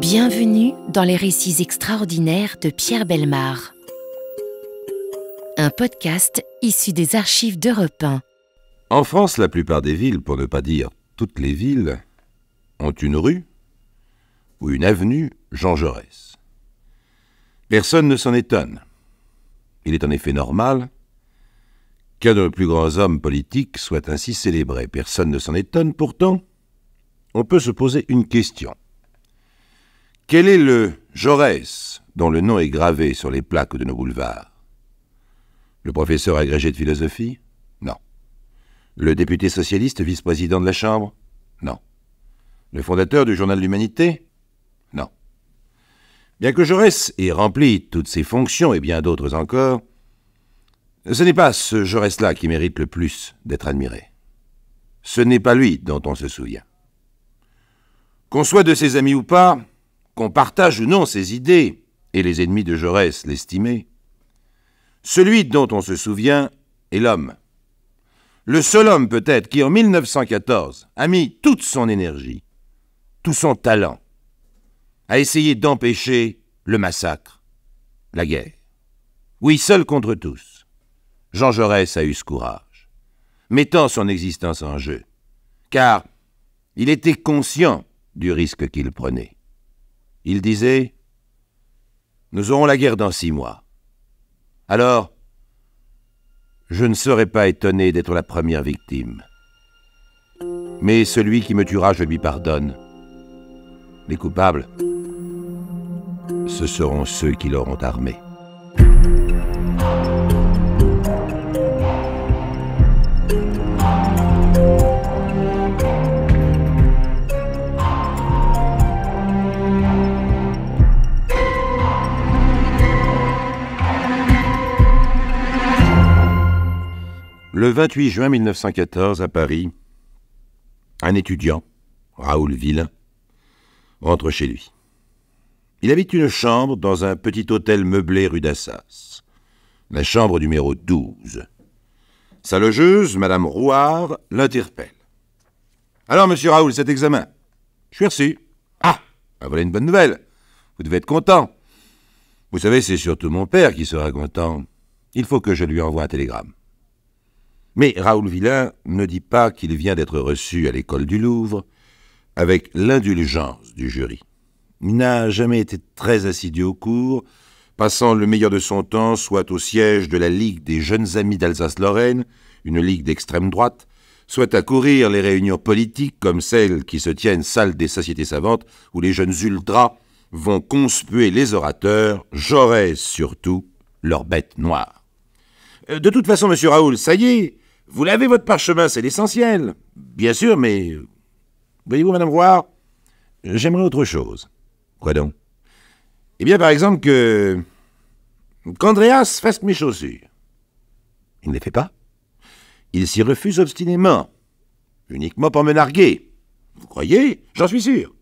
Bienvenue dans les récits extraordinaires de Pierre Belmar. Un podcast issu des archives d'Europe 1. En France, la plupart des villes, pour ne pas dire toutes les villes, ont une rue ou une avenue Jean Jaurès. Personne ne s'en étonne. Il est en effet normal qu'un de nos plus grands hommes politiques soit ainsi célébré. Personne ne s'en étonne pourtant. On peut se poser une question. Quel est le Jaurès dont le nom est gravé sur les plaques de nos boulevards Le professeur agrégé de philosophie Non. Le député socialiste vice-président de la Chambre Non. Le fondateur du journal L'Humanité Non. Bien que Jaurès ait rempli toutes ses fonctions et bien d'autres encore, ce n'est pas ce Jaurès-là qui mérite le plus d'être admiré. Ce n'est pas lui dont on se souvient. Qu'on soit de ses amis ou pas, qu'on partage ou non ses idées, et les ennemis de Jaurès l'estimaient, celui dont on se souvient est l'homme. Le seul homme peut-être qui, en 1914, a mis toute son énergie, tout son talent, à essayer d'empêcher le massacre, la guerre. Oui, seul contre tous, Jean Jaurès a eu ce courage, mettant son existence en jeu, car il était conscient du risque qu'il prenait. Il disait Nous aurons la guerre dans six mois. Alors, je ne serai pas étonné d'être la première victime. Mais celui qui me tuera, je lui pardonne. Les coupables, ce seront ceux qui l'auront armé. Le 28 juin 1914, à Paris, un étudiant, Raoul Villain, rentre chez lui. Il habite une chambre dans un petit hôtel meublé rue d'Assas, la chambre numéro 12. Sa logeuse, Madame Rouard, l'interpelle. Alors, monsieur Raoul, cet examen Je suis reçu. Ah ben Voilà une bonne nouvelle. Vous devez être content. Vous savez, c'est surtout mon père qui sera content. Il faut que je lui envoie un télégramme. Mais Raoul Villain ne dit pas qu'il vient d'être reçu à l'école du Louvre avec l'indulgence du jury. Il n'a jamais été très assidu au cours, passant le meilleur de son temps soit au siège de la Ligue des jeunes amis d'Alsace-Lorraine, une ligue d'extrême droite, soit à courir les réunions politiques comme celles qui se tiennent salle des sociétés savantes où les jeunes ultras vont conspuer les orateurs, j'aurais surtout, leur bête noire. Euh, de toute façon, monsieur Raoul, ça y est, vous l'avez votre parchemin, c'est l'essentiel. Bien sûr, mais. Voyez-vous, Madame Roire, j'aimerais autre chose. Quoi donc Eh bien, par exemple, que. qu'Andreas fasse mes chaussures. Il ne les fait pas Il s'y refuse obstinément. Uniquement pour me narguer. Vous croyez J'en suis sûr.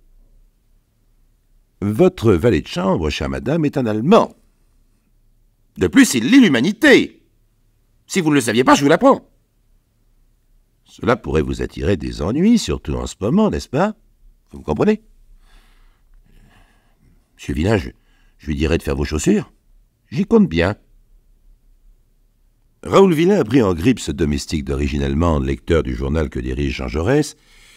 Votre valet de chambre, chère madame, est un Allemand. De plus, il lit l'humanité. Si vous ne le saviez pas, je vous l'apprends. Cela pourrait vous attirer des ennuis, surtout en ce moment, n'est-ce pas Vous me comprenez Monsieur Villain, je, lui dirais de faire vos chaussures. J'y compte bien. Raoul Villain a pris en grippe ce domestique d'origine allemande, lecteur du journal que dirige Jean Jaurès,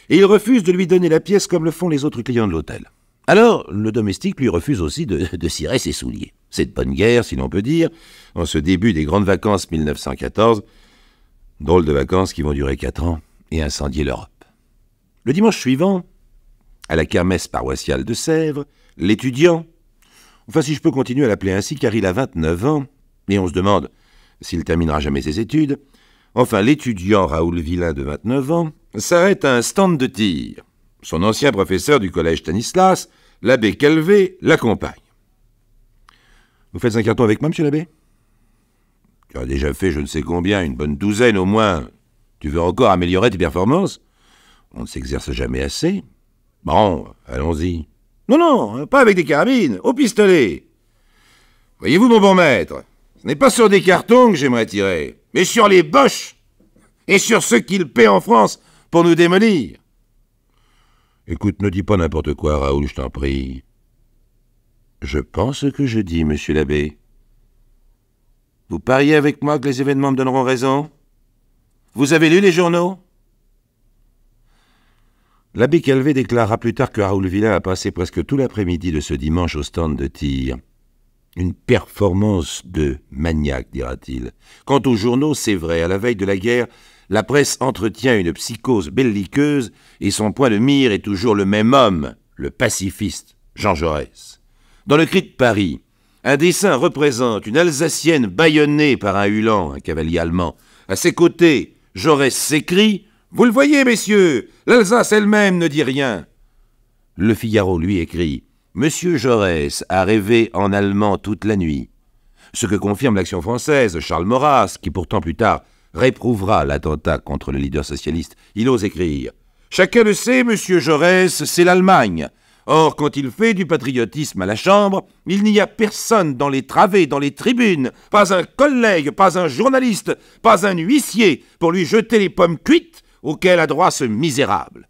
et il refuse de lui donner la pièce comme le font les autres clients de l'hôtel. Alors, le domestique lui refuse aussi de, cirer ses souliers. Cette bonne guerre, si l'on peut dire, en ce début des grandes vacances 1914, Drôle de vacances qui vont durer quatre ans et incendier l'Europe. Le dimanche suivant, à la kermesse paroissiale de Sèvres, l'étudiant, enfin si je peux continuer à l'appeler ainsi car il a 29 ans, et on se demande s'il terminera jamais ses études, enfin l'étudiant Raoul Villain de 29 ans s'arrête à un stand de tir. Son ancien professeur du collège Stanislas, l'abbé Calvé, l'accompagne. Vous faites un carton avec moi, monsieur l'abbé tu as déjà fait je ne sais combien, une bonne douzaine au moins. Tu veux encore améliorer tes performances On ne s'exerce jamais assez. Bon, allons-y. Non, non, hein, pas avec des carabines, au pistolet. Voyez-vous, mon bon maître, ce n'est pas sur des cartons que j'aimerais tirer, mais sur les boches et sur ceux qu'ils paient en France pour nous démolir. Écoute, ne dis pas n'importe quoi, Raoul, je t'en prie. Je pense que je dis, monsieur l'abbé. Vous pariez avec moi que les événements me donneront raison Vous avez lu les journaux L'abbé Calvé déclara plus tard que Raoul Villain a passé presque tout l'après-midi de ce dimanche au stand de tir. Une performance de maniaque, dira-t-il. Quant aux journaux, c'est vrai, à la veille de la guerre, la presse entretient une psychose belliqueuse et son point de mire est toujours le même homme, le pacifiste Jean Jaurès. Dans le cri de Paris, un dessin représente une Alsacienne bâillonnée par un Hulan, un cavalier allemand. À ses côtés, Jaurès s'écrie Vous le voyez, messieurs, l'Alsace elle-même ne dit rien. Le Figaro lui écrit Monsieur Jaurès a rêvé en allemand toute la nuit. Ce que confirme l'action française, Charles Maurras, qui pourtant plus tard réprouvera l'attentat contre le leader socialiste. Il ose écrire Chacun le sait, monsieur Jaurès, c'est l'Allemagne. Or, quand il fait du patriotisme à la Chambre, il n'y a personne dans les travées, dans les tribunes, pas un collègue, pas un journaliste, pas un huissier pour lui jeter les pommes cuites auxquelles a droit ce misérable.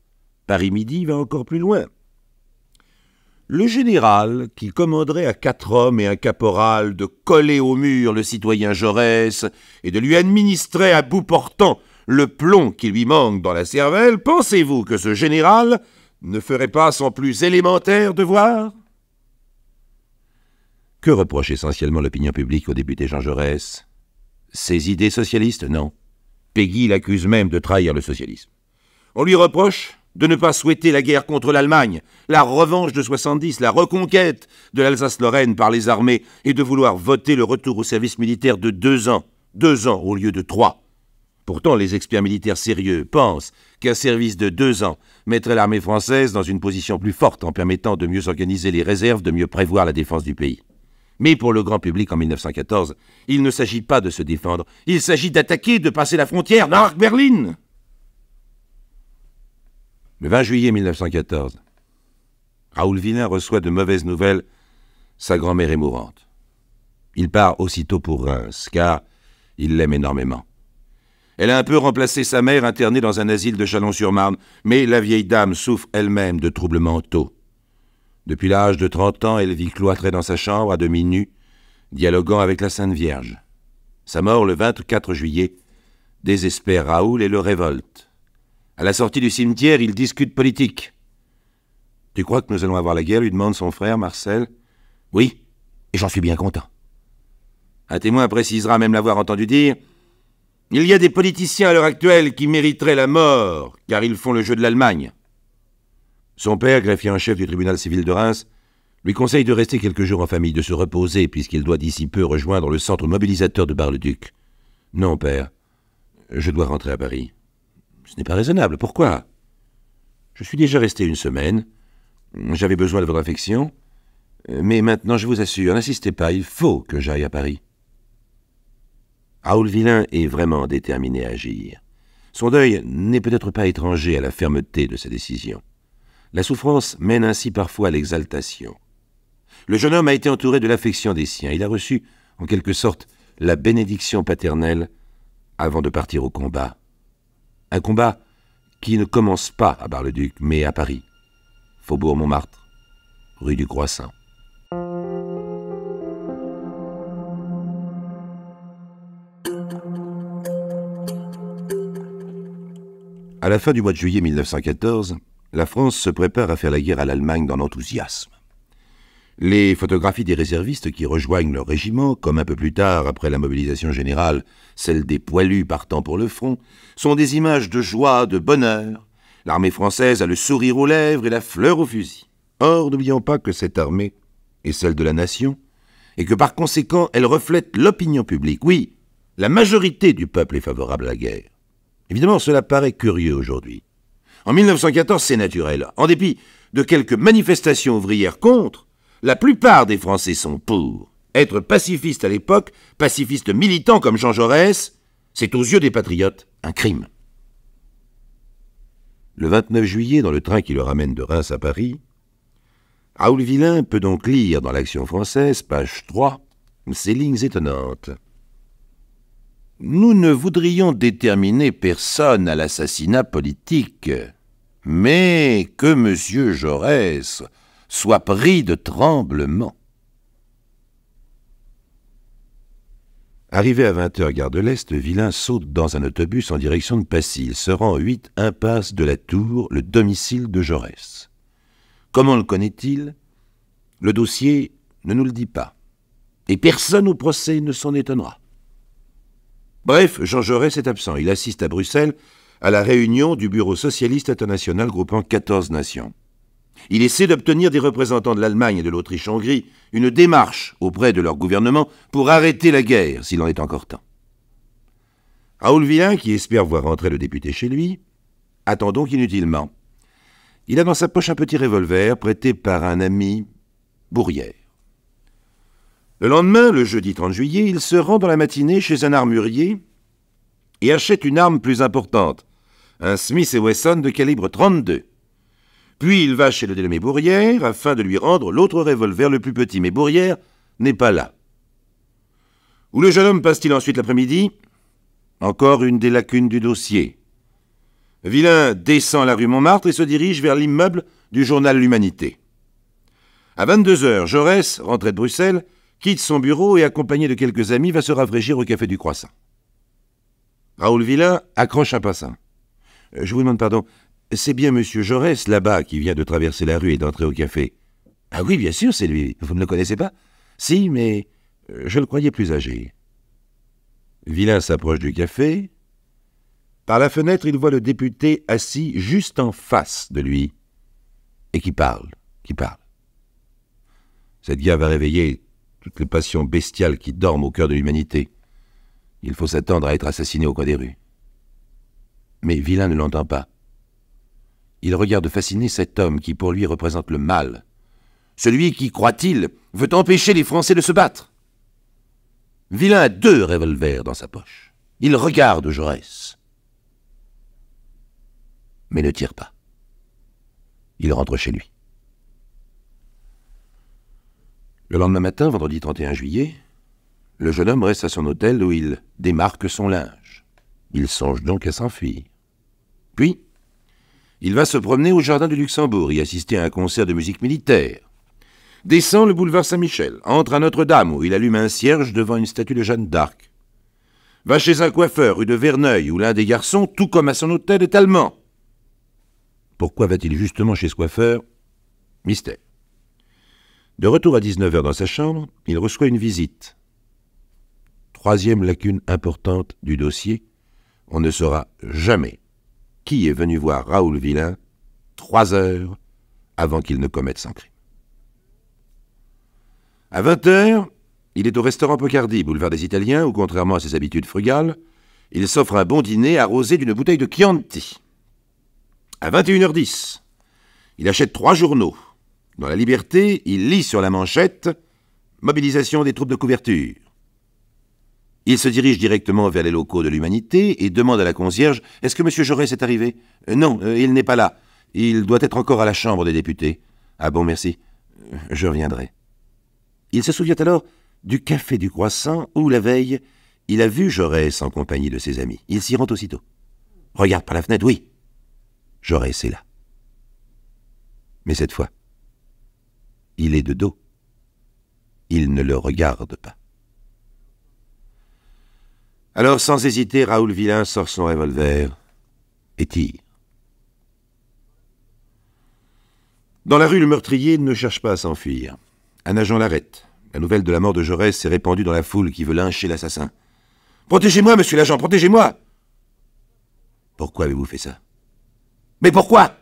Paris Midi va encore plus loin. Le général, qui commanderait à quatre hommes et un caporal de coller au mur le citoyen Jaurès et de lui administrer à bout portant le plomb qui lui manque dans la cervelle, pensez-vous que ce général ne ferait pas son plus élémentaire devoir Que reproche essentiellement l'opinion publique au député Jean Jaurès Ses idées socialistes, non. Peggy l'accuse même de trahir le socialisme. On lui reproche de ne pas souhaiter la guerre contre l'Allemagne, la revanche de 70, la reconquête de l'Alsace-Lorraine par les armées, et de vouloir voter le retour au service militaire de deux ans, deux ans au lieu de trois. Pourtant, les experts militaires sérieux pensent qu'un service de deux ans mettrait l'armée française dans une position plus forte en permettant de mieux organiser les réserves, de mieux prévoir la défense du pays. Mais pour le grand public en 1914, il ne s'agit pas de se défendre, il s'agit d'attaquer, de passer la frontière, d'arc Berlin Le 20 juillet 1914, Raoul Villain reçoit de mauvaises nouvelles, sa grand-mère est mourante. Il part aussitôt pour Reims, car il l'aime énormément. Elle a un peu remplacé sa mère internée dans un asile de Chalon-sur-Marne, mais la vieille dame souffre elle-même de troubles mentaux. Depuis l'âge de trente ans, elle vit cloîtrée dans sa chambre à demi nue, dialoguant avec la Sainte Vierge. Sa mort le 24 juillet désespère Raoul et le révolte. À la sortie du cimetière, ils discutent politique. Tu crois que nous allons avoir la guerre lui demande son frère Marcel. Oui, et j'en suis bien content. Un témoin précisera même l'avoir entendu dire il y a des politiciens à l'heure actuelle qui mériteraient la mort, car ils font le jeu de l'Allemagne. Son père, greffier en chef du tribunal civil de Reims, lui conseille de rester quelques jours en famille, de se reposer, puisqu'il doit d'ici peu rejoindre le centre mobilisateur de Bar-le-Duc. Non, père, je dois rentrer à Paris. Ce n'est pas raisonnable. Pourquoi Je suis déjà resté une semaine. J'avais besoin de votre affection. Mais maintenant, je vous assure, n'insistez pas, il faut que j'aille à Paris. Raoul Villain est vraiment déterminé à agir. Son deuil n'est peut-être pas étranger à la fermeté de sa décision. La souffrance mène ainsi parfois à l'exaltation. Le jeune homme a été entouré de l'affection des siens. Il a reçu, en quelque sorte, la bénédiction paternelle avant de partir au combat. Un combat qui ne commence pas à Bar-le-Duc, mais à Paris, faubourg Montmartre, rue du Croissant. À la fin du mois de juillet 1914, la France se prépare à faire la guerre à l'Allemagne dans l'enthousiasme. Les photographies des réservistes qui rejoignent leur régiment, comme un peu plus tard, après la mobilisation générale, celle des poilus partant pour le front, sont des images de joie, de bonheur. L'armée française a le sourire aux lèvres et la fleur au fusil. Or, n'oublions pas que cette armée est celle de la nation, et que par conséquent, elle reflète l'opinion publique. Oui, la majorité du peuple est favorable à la guerre. Évidemment, cela paraît curieux aujourd'hui. En 1914, c'est naturel. En dépit de quelques manifestations ouvrières contre, la plupart des Français sont pour. Être pacifiste à l'époque, pacifiste militant comme Jean Jaurès, c'est aux yeux des patriotes un crime. Le 29 juillet, dans le train qui le ramène de Reims à Paris, Raoul Villain peut donc lire dans l'Action française, page 3, ces lignes étonnantes. Nous ne voudrions déterminer personne à l'assassinat politique, mais que M. Jaurès soit pris de tremblement. Arrivé à 20h gare de l'Est, Vilain saute dans un autobus en direction de Passy. Il se rend 8 impasse de la Tour, le domicile de Jaurès. Comment le connaît-il Le dossier ne nous le dit pas. Et personne au procès ne s'en étonnera. Bref, Jean Jaurès est absent. Il assiste à Bruxelles à la réunion du Bureau socialiste international groupant 14 nations. Il essaie d'obtenir des représentants de l'Allemagne et de l'Autriche-Hongrie une démarche auprès de leur gouvernement pour arrêter la guerre, s'il en est encore temps. Raoul Villain, qui espère voir rentrer le député chez lui, attend donc inutilement. Il a dans sa poche un petit revolver prêté par un ami Bourrière. Le lendemain, le jeudi 30 juillet, il se rend dans la matinée chez un armurier et achète une arme plus importante, un Smith et Wesson de calibre 32. Puis il va chez le dénommé Bourrière afin de lui rendre l'autre revolver le plus petit, mais Bourrière n'est pas là. Où le jeune homme passe-t-il ensuite l'après-midi Encore une des lacunes du dossier. Vilain descend la rue Montmartre et se dirige vers l'immeuble du journal L'Humanité. À 22 heures, Jaurès, rentré de Bruxelles, quitte son bureau et, accompagné de quelques amis, va se rafraîchir au café du Croissant. Raoul Villain accroche un passant. Euh, je vous demande pardon, c'est bien Monsieur Jaurès là-bas qui vient de traverser la rue et d'entrer au café. Ah oui, bien sûr, c'est lui. Vous ne le connaissez pas Si, mais euh, je le croyais plus âgé. Villain s'approche du café. Par la fenêtre, il voit le député assis juste en face de lui et qui parle, qui parle. Cette gare va réveiller toutes les passions bestiales qui dorment au cœur de l'humanité. Il faut s'attendre à être assassiné au coin des rues. Mais Vilain ne l'entend pas. Il regarde fasciné cet homme qui pour lui représente le mal. Celui qui, croit-il, veut empêcher les Français de se battre. Vilain a deux revolvers dans sa poche. Il regarde Jaurès. Mais ne tire pas. Il rentre chez lui. Le lendemain matin, vendredi 31 juillet, le jeune homme reste à son hôtel où il démarque son linge. Il songe donc à s'enfuir. Puis, il va se promener au jardin du Luxembourg et assister à un concert de musique militaire. Descend le boulevard Saint-Michel, entre à Notre-Dame où il allume un cierge devant une statue de Jeanne d'Arc. Va chez un coiffeur rue de Verneuil où l'un des garçons, tout comme à son hôtel, est allemand. Pourquoi va-t-il justement chez ce coiffeur Mystère. De retour à 19h dans sa chambre, il reçoit une visite. Troisième lacune importante du dossier, on ne saura jamais qui est venu voir Raoul Villain trois heures avant qu'il ne commette son crime. À 20h, il est au restaurant Pocardi, boulevard des Italiens, où, contrairement à ses habitudes frugales, il s'offre un bon dîner arrosé d'une bouteille de Chianti. À 21h10, il achète trois journaux, dans La Liberté, il lit sur la manchette Mobilisation des troupes de couverture. Il se dirige directement vers les locaux de l'humanité et demande à la concierge Est-ce que M. Jaurès est arrivé euh, Non, euh, il n'est pas là. Il doit être encore à la Chambre des députés. Ah bon, merci. Euh, je reviendrai. Il se souvient alors du café du croissant où, la veille, il a vu Jaurès en compagnie de ses amis. Il s'y rend aussitôt. Regarde par la fenêtre, oui. Jaurès est là. Mais cette fois, il est de dos. Il ne le regarde pas. Alors, sans hésiter, Raoul Villain sort son revolver et tire. Dans la rue, le meurtrier ne cherche pas à s'enfuir. Un agent l'arrête. La nouvelle de la mort de Jaurès s'est répandue dans la foule qui veut lyncher l'assassin. Protégez-moi, monsieur l'agent, protégez-moi Pourquoi avez-vous fait ça Mais pourquoi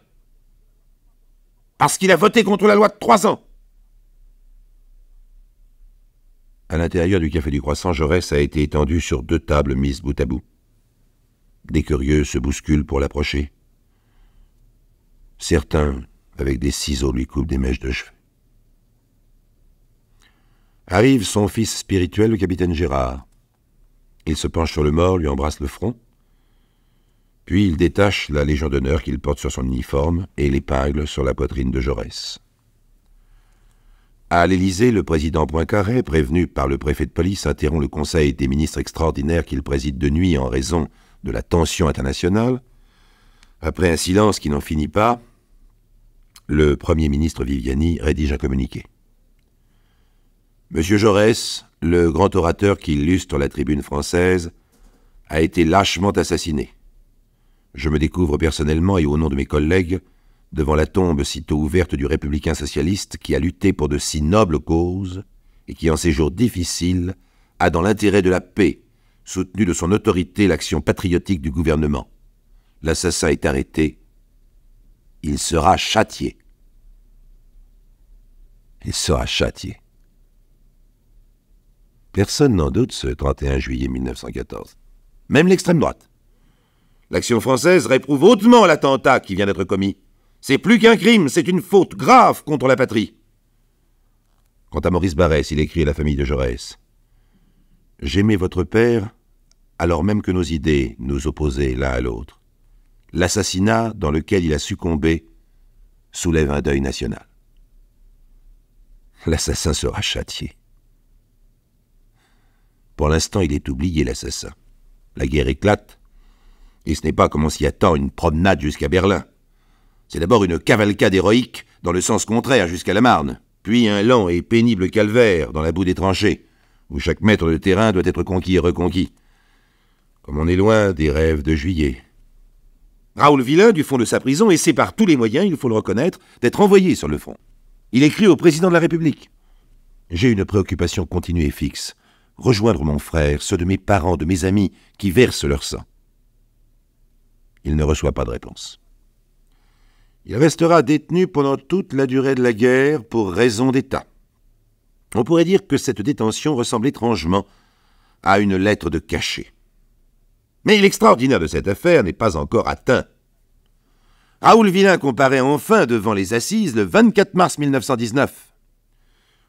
Parce qu'il a voté contre la loi de trois ans À l'intérieur du Café du Croissant, Jaurès a été étendu sur deux tables mises bout à bout. Des curieux se bousculent pour l'approcher. Certains, avec des ciseaux, lui coupent des mèches de cheveux. Arrive son fils spirituel, le capitaine Gérard. Il se penche sur le mort, lui embrasse le front. Puis il détache la Légion d'honneur qu'il porte sur son uniforme et l'épingle sur la poitrine de Jaurès. À l'Élysée, le président Poincaré, prévenu par le préfet de police, interrompt le conseil des ministres extraordinaires qu'il préside de nuit en raison de la tension internationale. Après un silence qui n'en finit pas, le Premier ministre Viviani rédige un communiqué. Monsieur Jaurès, le grand orateur qui illustre la tribune française, a été lâchement assassiné. Je me découvre personnellement et au nom de mes collègues devant la tombe sitôt ouverte du républicain socialiste qui a lutté pour de si nobles causes et qui, en ces jours difficiles, a dans l'intérêt de la paix soutenu de son autorité l'action patriotique du gouvernement. L'assassin est arrêté. Il sera châtié. Il sera châtié. Personne n'en doute ce 31 juillet 1914. Même l'extrême droite. L'action française réprouve hautement l'attentat qui vient d'être commis. C'est plus qu'un crime, c'est une faute grave contre la patrie. Quant à Maurice Barrès, il écrit à la famille de Jaurès. J'aimais votre père alors même que nos idées nous opposaient l'un à l'autre. L'assassinat dans lequel il a succombé soulève un deuil national. L'assassin sera châtié. Pour l'instant, il est oublié, l'assassin. La guerre éclate, et ce n'est pas comme on s'y attend une promenade jusqu'à Berlin. C'est d'abord une cavalcade héroïque dans le sens contraire jusqu'à la Marne, puis un lent et pénible calvaire dans la boue des tranchées, où chaque mètre de terrain doit être conquis et reconquis. Comme on est loin des rêves de juillet. Raoul Villain, du fond de sa prison, essaie par tous les moyens, il faut le reconnaître, d'être envoyé sur le front. Il écrit au président de la République. J'ai une préoccupation continue et fixe. Rejoindre mon frère, ceux de mes parents, de mes amis, qui versent leur sang. Il ne reçoit pas de réponse. Il restera détenu pendant toute la durée de la guerre pour raison d'État. On pourrait dire que cette détention ressemble étrangement à une lettre de cachet. Mais l'extraordinaire de cette affaire n'est pas encore atteint. Raoul Villain comparaît enfin devant les assises le 24 mars 1919.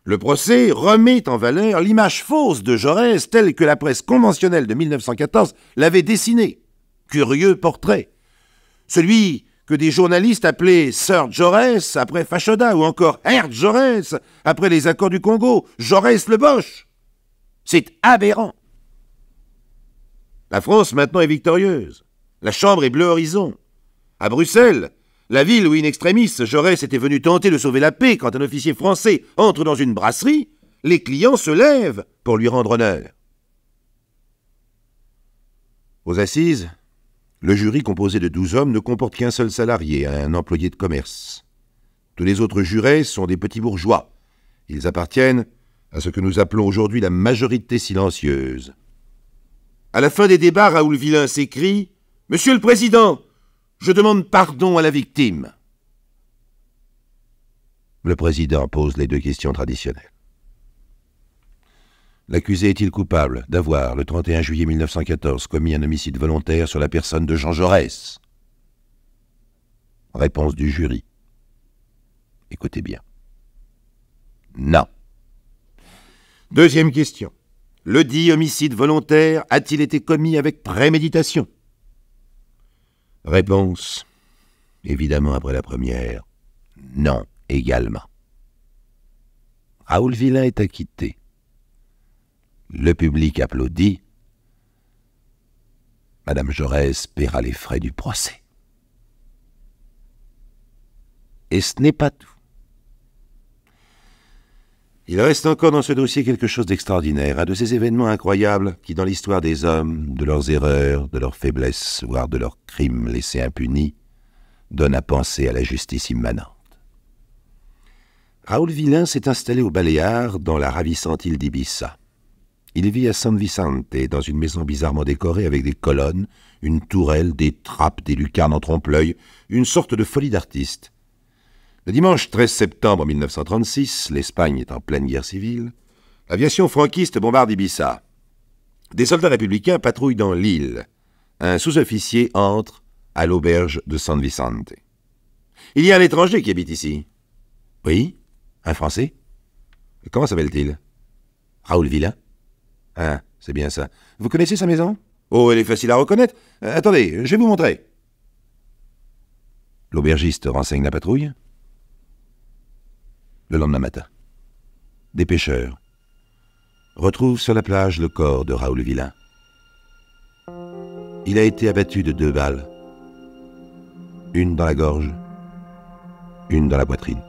Le procès remet en valeur l'image fausse de Jaurès telle que la presse conventionnelle de 1914 l'avait dessinée. Curieux portrait. Celui que des journalistes appelaient Sir Jaurès après Fachoda ou encore Herr Jaurès après les accords du Congo, Jaurès le Bosch. C'est aberrant. La France maintenant est victorieuse. La Chambre est bleu horizon. À Bruxelles, la ville où in extremis Jaurès était venu tenter de sauver la paix quand un officier français entre dans une brasserie, les clients se lèvent pour lui rendre honneur. Aux assises, le jury composé de douze hommes ne comporte qu'un seul salarié, un employé de commerce. Tous les autres jurés sont des petits bourgeois. Ils appartiennent à ce que nous appelons aujourd'hui la majorité silencieuse. À la fin des débats, Raoul Villain s'écrie Monsieur le Président, je demande pardon à la victime. Le président pose les deux questions traditionnelles. L'accusé est-il coupable d'avoir, le 31 juillet 1914, commis un homicide volontaire sur la personne de Jean Jaurès Réponse du jury. Écoutez bien. Non. Deuxième question. Le dit homicide volontaire a-t-il été commis avec préméditation Réponse. Évidemment après la première. Non également. Raoul Villain est acquitté. Le public applaudit. Madame Jaurès paiera les frais du procès. Et ce n'est pas tout. Il reste encore dans ce dossier quelque chose d'extraordinaire, un de ces événements incroyables qui, dans l'histoire des hommes, de leurs erreurs, de leurs faiblesses, voire de leurs crimes laissés impunis, donnent à penser à la justice immanente. Raoul Villain s'est installé au Baléares, dans la ravissante île d'Ibissa. Il vit à San Vicente, dans une maison bizarrement décorée avec des colonnes, une tourelle, des trappes, des lucarnes en trompe-l'œil, une sorte de folie d'artiste. Le dimanche 13 septembre 1936, l'Espagne est en pleine guerre civile, l'aviation franquiste bombarde Ibiza. Des soldats républicains patrouillent dans l'île. Un sous-officier entre à l'auberge de San Vicente. Il y a un étranger qui habite ici. Oui Un Français Comment s'appelle-t-il Raoul Villa ah, c'est bien ça. Vous connaissez sa maison Oh, elle est facile à reconnaître. Euh, attendez, je vais vous montrer. L'aubergiste renseigne la patrouille. Le lendemain matin, des pêcheurs retrouvent sur la plage le corps de Raoul Villain. Il a été abattu de deux balles, une dans la gorge, une dans la poitrine.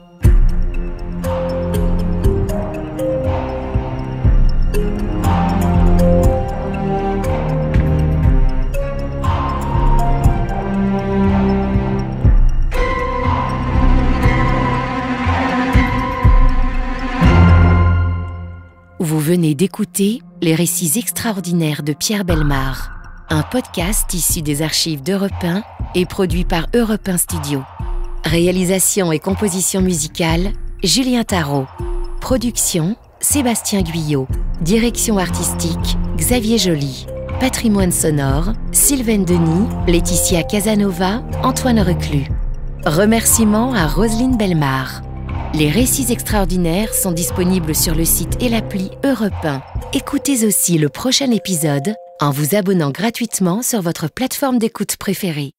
Vous venez d'écouter les récits extraordinaires de Pierre Belmar, un podcast issu des archives d'Europe 1 et produit par Europe 1 Studio. Réalisation et composition musicale, Julien Tarot. Production, Sébastien Guyot. Direction artistique, Xavier Joly. Patrimoine sonore, Sylvain Denis, Laetitia Casanova, Antoine Reclus. Remerciements à Roselyne Belmar. Les récits extraordinaires sont disponibles sur le site et l'appli Europe 1. Écoutez aussi le prochain épisode en vous abonnant gratuitement sur votre plateforme d'écoute préférée.